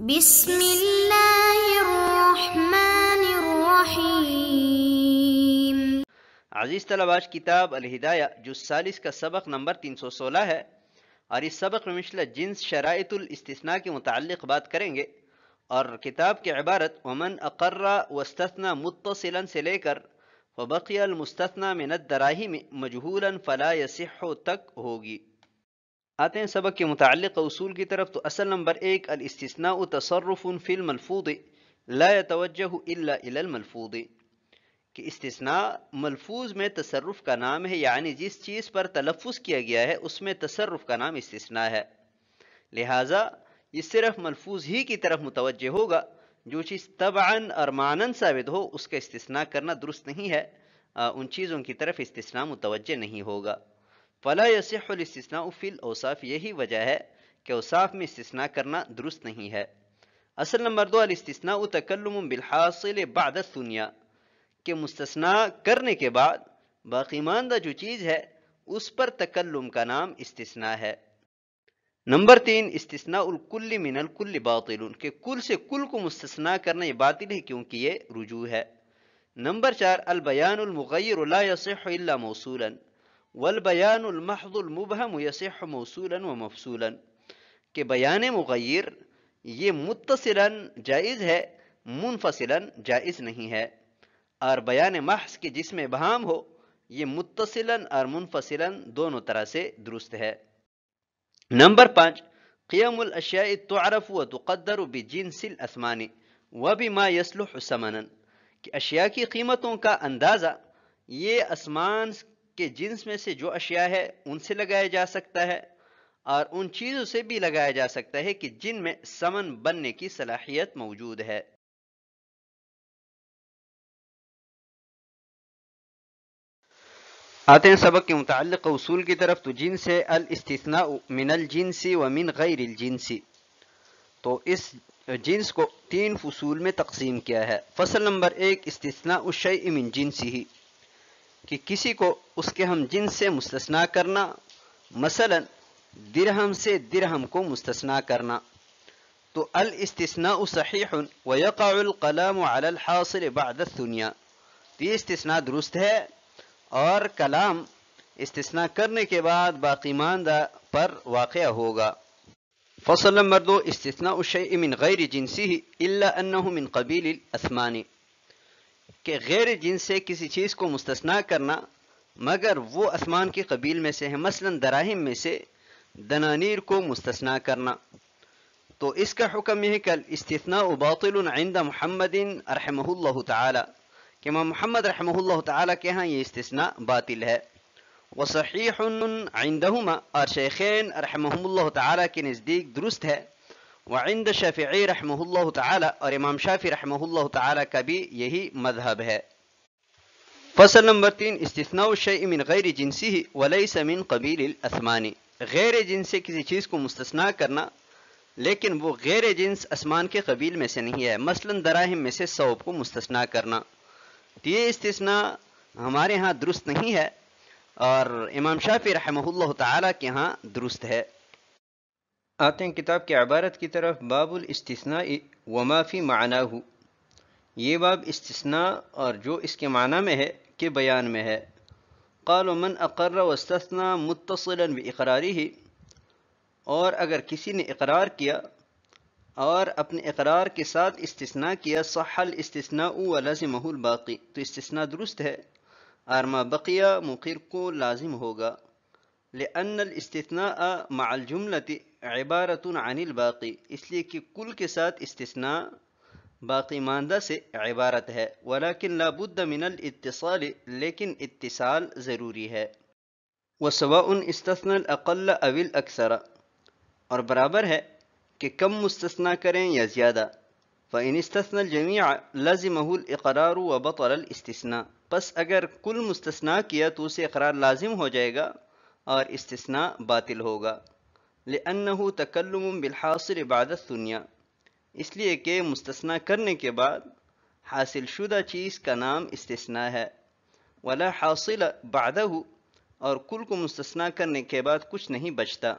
بسم اللہ الرحمن الرحیم عزیز طلباش کتاب الہدایہ جو سالس کا سبق نمبر تین سو سولہ ہے اور اس سبق میں مشلہ جنس شرائط الاستثناء کے متعلق بات کریں گے اور کتاب کے عبارت ومن اقرہ واستثنا متصلا سے لے کر وبقی المستثنا من الدراہی میں مجہولا فلا صحو تک ہوگی آتے ہیں سبق کے متعلق اصول کی طرف تو اصل نمبر ایک الاستثناء تصرف فی الملفوض لا یتوجہ الا الی الملفوض کہ استثناء ملفوظ میں تصرف کا نام ہے یعنی جس چیز پر تلفظ کیا گیا ہے اس میں تصرف کا نام استثناء ہے لہٰذا یہ صرف ملفوظ ہی کی طرف متوجہ ہوگا جو چیز طبعاً اور معنن ثابت ہو اس کا استثناء کرنا درست نہیں ہے ان چیزوں کی طرف استثناء متوجہ نہیں ہوگا فلا یسح الاستثناء فی الاوصاف یہی وجہ ہے کہ اوصاف میں استثناء کرنا درست نہیں ہے اصل نمبر دو الاستثناء تکلم بالحاصل بعد الثنیا کہ مستثنا کرنے کے بعد باقی ماندہ جو چیز ہے اس پر تکلم کا نام استثناء ہے نمبر تین استثناء الکل من الکل باطل کہ کل سے کل کو مستثنا کرنا یہ باطل ہے کیونکہ یہ رجوع ہے نمبر چار البیان المغیر لا یصح الا موصولاً والبیان المحض المبہم یسح موصولا ومفصولا و کہ بیان مغیر یہ متصلا جائز ہے منفصلا جائز نہیں ہے اور بیان محض کے جس میں بہام ہو یہ متصلا اور منفصلا دونوں طرح سے درست ہے نمبر پانچ قیم الاشیاء تعرف و تقدر بجنس الاسمان و بما مایسل سمنا کہ اشیاء کی قیمتوں کا اندازہ یہ اسمان کہ جنس میں سے جو اشیاء ہے ان سے لگایا جا سکتا ہے اور ان چیزوں سے بھی لگایا جا سکتا ہے کہ جن میں سمن بننے کی صلاحیت موجود ہے آتے ہیں سبق کے متعلق اصول کی طرف تو سے الاستثناء من جینسی و من غیر الجنس تو اس جنس کو تین فصول میں تقسیم کیا ہے فصل نمبر ایک استثناء الشیء من جنسی ہی کہ کسی کو اس کے ہم جن سے مستثنا کرنا مثلا درہم سے درہم کو مستثنا کرنا تو الاستثناء صحیح ویقع القلام علی الحاصل بعد بہادر تو یہ استثناء درست ہے اور کلام استثناء کرنے کے بعد باقی ماندہ پر واقع ہوگا فصل نمبر دو استثناء الشیء من غیر جنسی الا انہو من قبیل الاثمانی کہ غیر جن سے کسی چیز کو مستثنا کرنا مگر وہ اسمان کی قبیل میں سے ہے مثلا دراہم میں سے دنانیر کو مستثنا کرنا تو اس کا حکم یہ کل الاستثناء باطل عند محمد رحمہ اللہ تعالی کہ مم محمد رحمہ اللہ تعالی کے ہاں یہ استثناء باطل ہے وصحیح عندہما اور شیخین رحمہ اللہ تعالی کے نزدیک درست ہے وعند شافعی رحمہ اللہ تعالی اور امام شافی رحمہ اللہ تعالی کا بھی یہی مذہب ہے فصل نمبر تین استثناء الشیء من غیر جنسی ہی من قبیل الاسمانی غیر جنسی کسی چیز کو مستثنا کرنا لیکن وہ غیر جنس اسمان کے قبیل میں سے نہیں ہے مثلا دراہم میں سے سوب کو مستثنا کرنا یہ استثناء ہمارے ہاں درست نہیں ہے اور امام شافی رحمہ اللہ تعالی کے ہاں درست ہے آتے ہیں کتاب کے عبارت کی طرف باب الاستثناء وما فی معنی ہو یہ باب استثناء اور جو اس کے معنی میں ہے کے بیان میں ہے قال من اقر و متصلا باقراره اقراری ہی اور اگر کسی نے اقرار کیا اور اپنے اقرار کے ساتھ استثناء کیا صح الاستثناء و الباقی تو استثناء درست ہے ما بقیہ مقر کو لازم ہوگا الاستثناء مع معلجملتی عبارت عن الباقی اس لیے کہ کل کے ساتھ استثناء باقی ماندہ سے عبارت ہے ولیکن لابد من الاتصال لیکن اتصال ضروری ہے وسواء استثناء الاقل او الاکثر اور برابر ہے کہ کم مستثنا کریں یا زیادہ وہ اسْتَثْنَا الْجَمِيعَ جمع لزمحول اقرار و پس اگر کل مستثنا کیا تو اسے اقرار لازم ہو جائے گا اور استثنا باطل ہوگا لأنه تکلم بالحاصل بعد تنیا اس لیے کہ مستثنا کرنے کے بعد حاصل شدہ چیز کا نام استثنا ہے ولا حاصل بادہ اور کل کو مستثنا کرنے کے بعد کچھ نہیں بچتا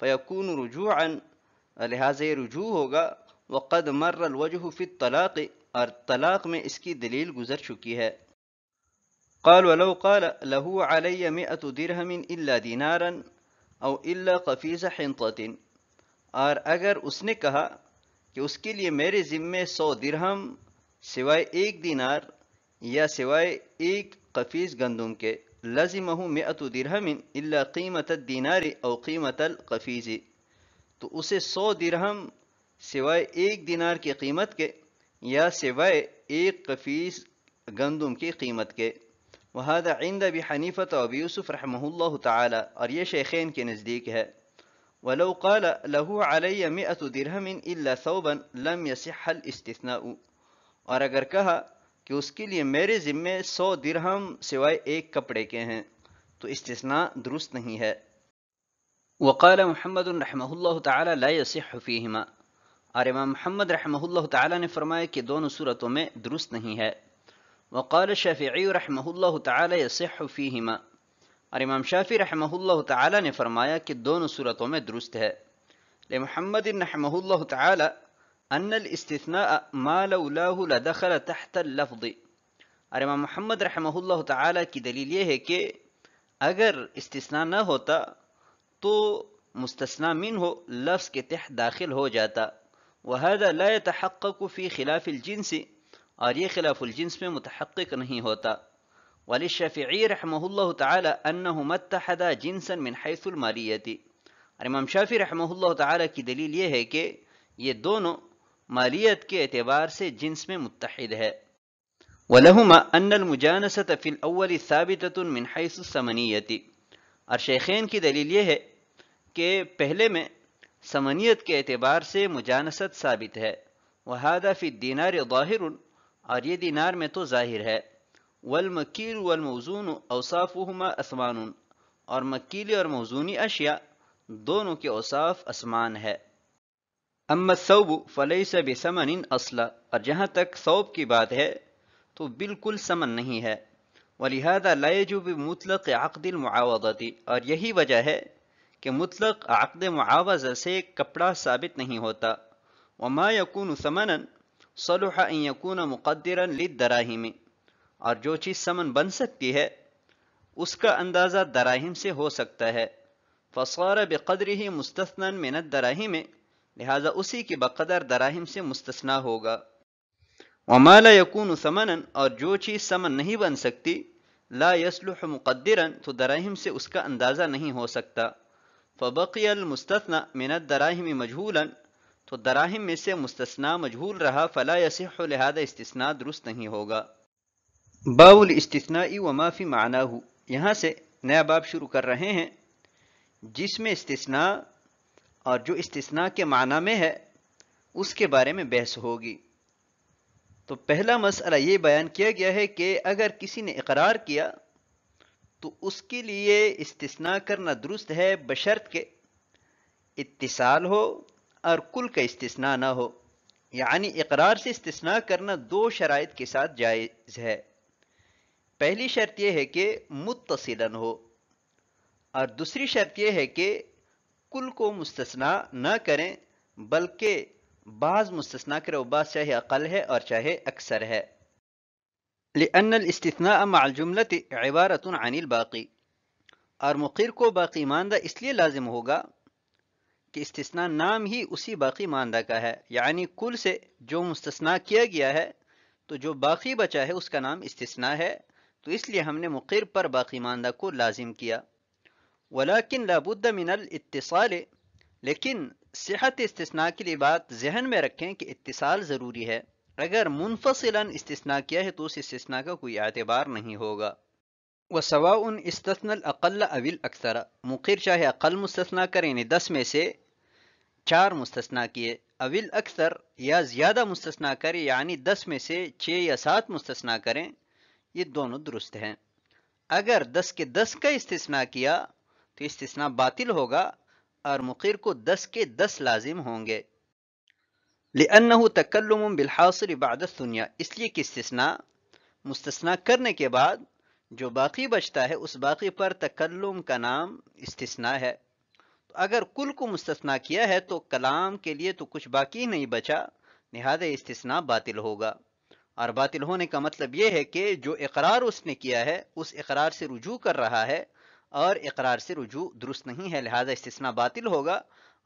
فیقون رجوع یہ رجوع ہوگا وقد مر مروجہ فط الطلاق اور طلاق میں اس کی دلیل گزر چکی ہے قال ولو قال له علی میں درهم الدرحمین دینارا او اللہ قفیز خواتین اور اگر اس نے کہا کہ اس کے لیے میرے ذمے سو درہم سوائے ایک دینار یا سوائے ایک قفیز گندم کے لازمہ مئت درہم الا اللہ قیمت الدینار او قیمت القفیز تو اسے سو درہم سوائے ایک دینار کی قیمت کے یا سوائے ایک قفیز گندم کی قیمت کے وهذا عند ابي حنيفه وابي يوسف رحمه الله تعالى تعالیٰ اور یشقین کے نزدیک ہے ول قالہ لہ علیہ درحمین اللہ صوبن لم یصح الاستثناء اور اگر کہا کہ اس کے لیے میرے ذمے 100 درہم سوائے ایک کپڑے کے ہیں تو استثناء درست نہیں ہے وقال محمد کالا محمد الرحمہ لا یصح فیهما اور امام محمد رحمہ اللہ تعالی نے فرمایا کہ دونوں صورتوں میں درست نہیں ہے وقال شفی رحمہ اللہ تعالی یصح فیہما اور امام شافی رحمہ اللہ تعالی نے فرمایا کہ دونوں صورتوں میں درست ہے لمحمد رحمہ اللہ تعالی ان الاستثناء ما انََََََََََنا لدخل تحت اللفظ اور امام محمد رحمہ اللہ تعالی کی دلیل یہ ہے کہ اگر استثناء نہ ہوتا تو مستثنامین ہو لفظ کے تحت داخل ہو جاتا وہ حد لحقی خلاف الجنسی اور یہ خلاف الجنس میں متحقق نہیں ہوتا ولی شفیع رحمہ اللہ انہ متحدا متحدہ من حیث المالیتی اور امام شافی رحمہ اللہ تعالی کی دلیل یہ ہے کہ یہ دونوں مالیت کے اعتبار سے جنس میں متحد ہے ان انَ فی الاول الا من حیث السمنیتی اور شیخین کی دلیل یہ ہے کہ پہلے میں سمنیت کے اعتبار سے مجانست ثابت ہے وہ ہدا ف دینار اور یہ دینار میں تو ظاہر ہے والمکیل والموزون الموضون اسمان اور مکیلی اور موزونی اشیاء دونوں کے اوصاف اسمان ہے اما الثوب فلیس بسمن اصلا اور جہاں تک ثوب کی بات ہے تو بالکل سمن نہیں ہے ولہذا لا یجب مطلق عقد المعاوضت اور یہی وجہ ہے کہ مطلق عقد معاوضہ سے کپڑا ثابت نہیں ہوتا وما یکون ثمنا صلح ان یکون مقدرا دراہیمی اور جو چیز سمن بن سکتی ہے اس کا اندازہ دراہم سے ہو سکتا ہے فصار بقدره مستثنا من الدراہیم لہذا اسی کی بقدر دراہم سے مستثنا ہوگا وما لا يكون ثمنا سمنا اور جو چیز سمن نہیں بن سکتی لا یصلح مقدرا تو دراہم سے اس کا اندازہ نہیں ہو سکتا فبقی المستثنا من الدراہیم مجھولا تو دراہم میں سے مستثنا مجھول رہا فلا یصح لہذا استثنا درست نہیں ہوگا باول استطنا و مافی معنی ہو یہاں سے نیا باب شروع کر رہے ہیں جس میں استثنا اور جو استثنا کے معنی میں ہے اس کے بارے میں بحث ہوگی تو پہلا مسئلہ یہ بیان کیا گیا ہے کہ اگر کسی نے اقرار کیا تو اس کے لیے استثنا کرنا درست ہے بشرط کے اتصال ہو اور کل کا استثناء نہ ہو یعنی اقرار سے استثناء کرنا دو شرائط کے ساتھ جائز ہے پہلی شرط یہ ہے کہ متصدن ہو اور دوسری شرط یہ ہے کہ کل کو مستثنا نہ کریں بلکہ بعض مستثنا وہ بعض چاہے اقل ہے اور چاہے اکثر ہے الاستثناء مع الجملة عبارة عن الباقی اور مقیر کو باقی ماندہ اس لیے لازم ہوگا کہ استثناء نام ہی اسی باقی ماندہ کا ہے یعنی کل سے جو مستثنا کیا گیا ہے تو جو باقی بچا ہے اس کا نام استثناء ہے تو اس لیے ہم نے مقیر پر باقی ماندہ کو لازم کیا ولاکن لابد من الاتصال لیکن صحت استثناء کے لیے بات ذہن میں رکھیں کہ اتصال ضروری ہے اگر منفصلا استثناء کیا ہے تو اس استثناء کا کوئی اعتبار نہیں ہوگا وہ سوا ان استثن الاقل اول اکثر مقیر چاہے اقل مستثنا کرے یعنی دس میں سے چار مستثنا کیے اول اکثر یا زیادہ مستثنا کرے یعنی دس میں سے چھ یا سات مستثنا کریں یہ دونوں درست ہیں اگر دس کے دس کا استثنا کیا تو استثنا باطل ہوگا اور مقیر کو دس کے دس لازم ہوں گے لأنه تکلم بالحاصل بعد الثنیہ اس لیے کہ استثنا مستثنا کرنے کے بعد جو باقی بچتا ہے اس باقی پر تکلم کا نام استثناء ہے تو اگر کل کو مستثنا کیا ہے تو کلام کے لیے تو کچھ باقی نہیں بچا لہٰذا استثناء باطل ہوگا اور باطل ہونے کا مطلب یہ ہے کہ جو اقرار اس نے کیا ہے اس اقرار سے رجوع کر رہا ہے اور اقرار سے رجوع درست نہیں ہے لہذا استثناء باطل ہوگا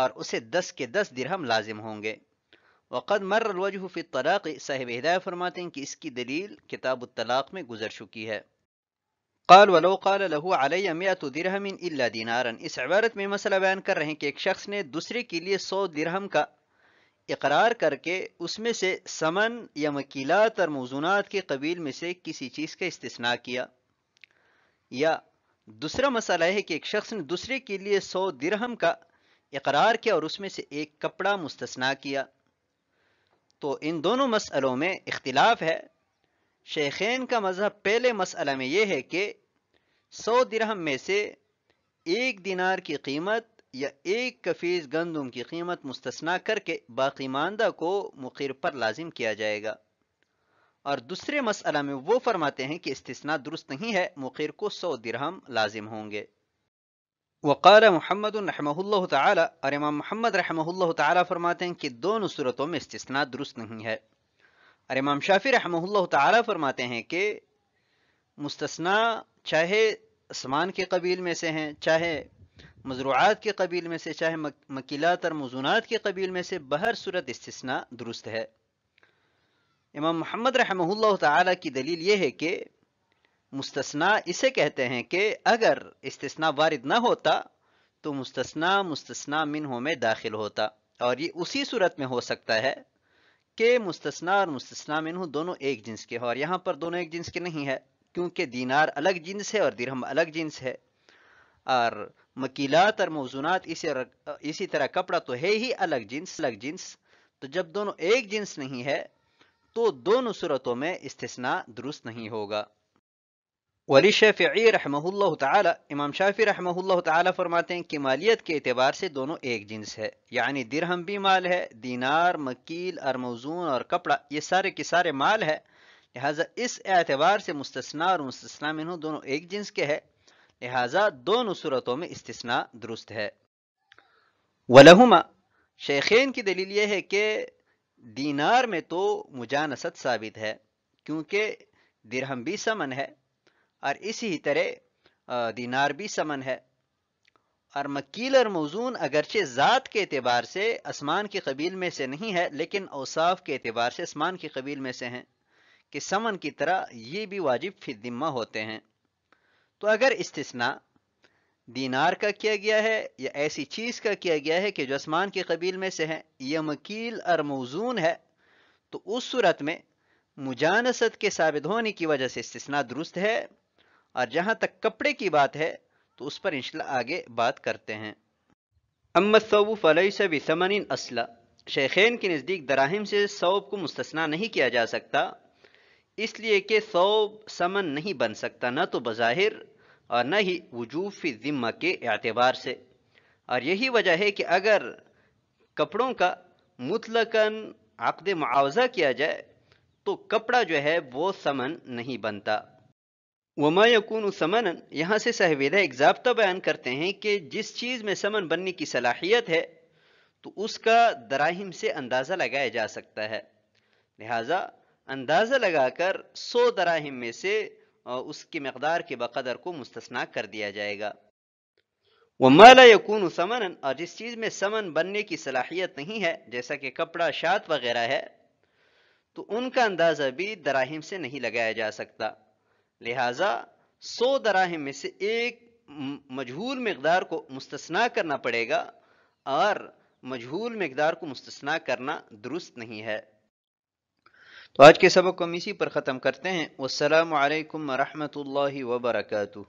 اور اسے دس کے دس درہم لازم ہوں گے وقد مر الوجہ فی الطلاق صاحب ہدایہ فرماتے ہیں کہ اس کی دلیل کتاب الطلاق میں گزر چکی ہے قال قال ولو له ومیات و درہم الا دینارن اس عبارت میں مسئلہ بیان کر رہے ہیں کہ ایک شخص نے دوسرے کے لیے سو درہم کا اقرار کر کے اس میں سے سمن یا مکیلات اور موزونات کے قبیل میں سے کسی چیز کا استثناء کیا یا دوسرا مسئلہ ہے کہ ایک شخص نے دوسرے کے لیے سو درہم کا اقرار کیا اور اس میں سے ایک کپڑا مستثنا کیا تو ان دونوں مسئلوں میں اختلاف ہے شیخین کا مذہب پہلے مسئلہ میں یہ ہے کہ سو درہم میں سے ایک دینار کی قیمت یا ایک کفیز گندم کی قیمت مستثنا کر کے باقی ماندہ کو مقیر پر لازم کیا جائے گا اور دوسرے مسئلہ میں وہ فرماتے ہیں کہ استثناء درست نہیں ہے مقیر کو سو درہم لازم ہوں گے وقال محمد رحمہ اللہ تعالی اور امام محمد رحمہ اللہ تعالی فرماتے ہیں کہ دونوں صورتوں میں استثناء درست نہیں ہے اور امام شافی رحمہ اللہ تعالیٰ فرماتے ہیں کہ مستثنا چاہے اسمان کے قبیل میں سے ہیں چاہے مضروعات کے قبیل میں سے چاہے مکیلات اور مزونات کے قبیل میں سے بہر صورت استثنا درست ہے امام محمد رحمہ اللہ تعالیٰ کی دلیل یہ ہے کہ مستثنا اسے کہتے ہیں کہ اگر استثنا وارد نہ ہوتا تو مستثنا مستثنا منہوں میں داخل ہوتا اور یہ اسی صورت میں ہو سکتا ہے مستثنا اور مستثنا میں دونوں ایک جنس کے ہو اور یہاں پر دونوں ایک جنس کے نہیں ہے کیونکہ دینار الگ جنس ہے اور درہم الگ جنس ہے اور مکیلات اور موزونات اسی طرح کپڑا تو ہے ہی الگ جنس الگ جنس تو جب دونوں ایک جنس نہیں ہے تو دونوں صورتوں میں استثناء درست نہیں ہوگا ولی شافعی رحمہ اللہ تعالی امام شافی رحمہ اللہ تعالی فرماتے ہیں کہ مالیت کے اعتبار سے دونوں ایک جنس ہے یعنی درہم بھی مال ہے دینار مکیل اور موزون اور کپڑا یہ سارے کے سارے مال ہے لہٰذا اس اعتبار سے مستثنا اور مستثنا مینوں دونوں ایک جنس کے ہے لہٰذا دونوں صورتوں میں استثنا درست ہے ولہما شیخین کی دلیل یہ ہے کہ دینار میں تو مجانست ثابت ہے کیونکہ درہم بھی سمن ہے اور اسی طرح دینار بھی سمن ہے اور مکیل اور موزون اگرچہ ذات کے اعتبار سے اسمان کی قبیل میں سے نہیں ہے لیکن اوصاف کے اعتبار سے اسمان کی قبیل میں سے ہیں کہ سمن کی طرح یہ بھی واجب فی دمہ ہوتے ہیں تو اگر استثناء دینار کا کیا گیا ہے یا ایسی چیز کا کیا گیا ہے کہ جو اسمان کی قبیل میں سے ہیں یہ مکیل اور موزون ہے تو اس صورت میں مجانست کے ثابت ہونے کی وجہ سے استثناء درست ہے اور جہاں تک کپڑے کی بات ہے تو اس پر انشاءاللہ آگے بات کرتے ہیں اما الثوب فلیس بثمن اصلا شیخین کے نزدیک دراہم سے ثوب کو مستثنا نہیں کیا جا سکتا اس لیے کہ ثوب سمن نہیں بن سکتا نہ تو بظاہر اور نہ ہی وجوب فی ذمہ کے اعتبار سے اور یہی وجہ ہے کہ اگر کپڑوں کا مطلقاً عقد معاوضہ کیا جائے تو کپڑا جو ہے وہ سمن نہیں بنتا وما یقون سمن یہاں سے سہویدہ ایک ضابطہ بیان کرتے ہیں کہ جس چیز میں سمن بننے کی صلاحیت ہے تو اس کا دراہم سے اندازہ لگایا جا سکتا ہے لہٰذا اندازہ لگا کر سو دراہم میں سے اس کی مقدار کے بقدر کو مستثنا کر دیا جائے گا وما لا یقون سمن اور جس چیز میں سمن بننے کی صلاحیت نہیں ہے جیسا کہ کپڑا شات وغیرہ ہے تو ان کا اندازہ بھی دراہم سے نہیں لگایا جا سکتا لہذا سو دراہم میں سے ایک مجہول مقدار کو مستثنا کرنا پڑے گا اور مجہول مقدار کو مستثنا کرنا درست نہیں ہے تو آج کے سبق کو ہم اسی پر ختم کرتے ہیں والسلام علیکم ورحمۃ اللہ وبرکاتہ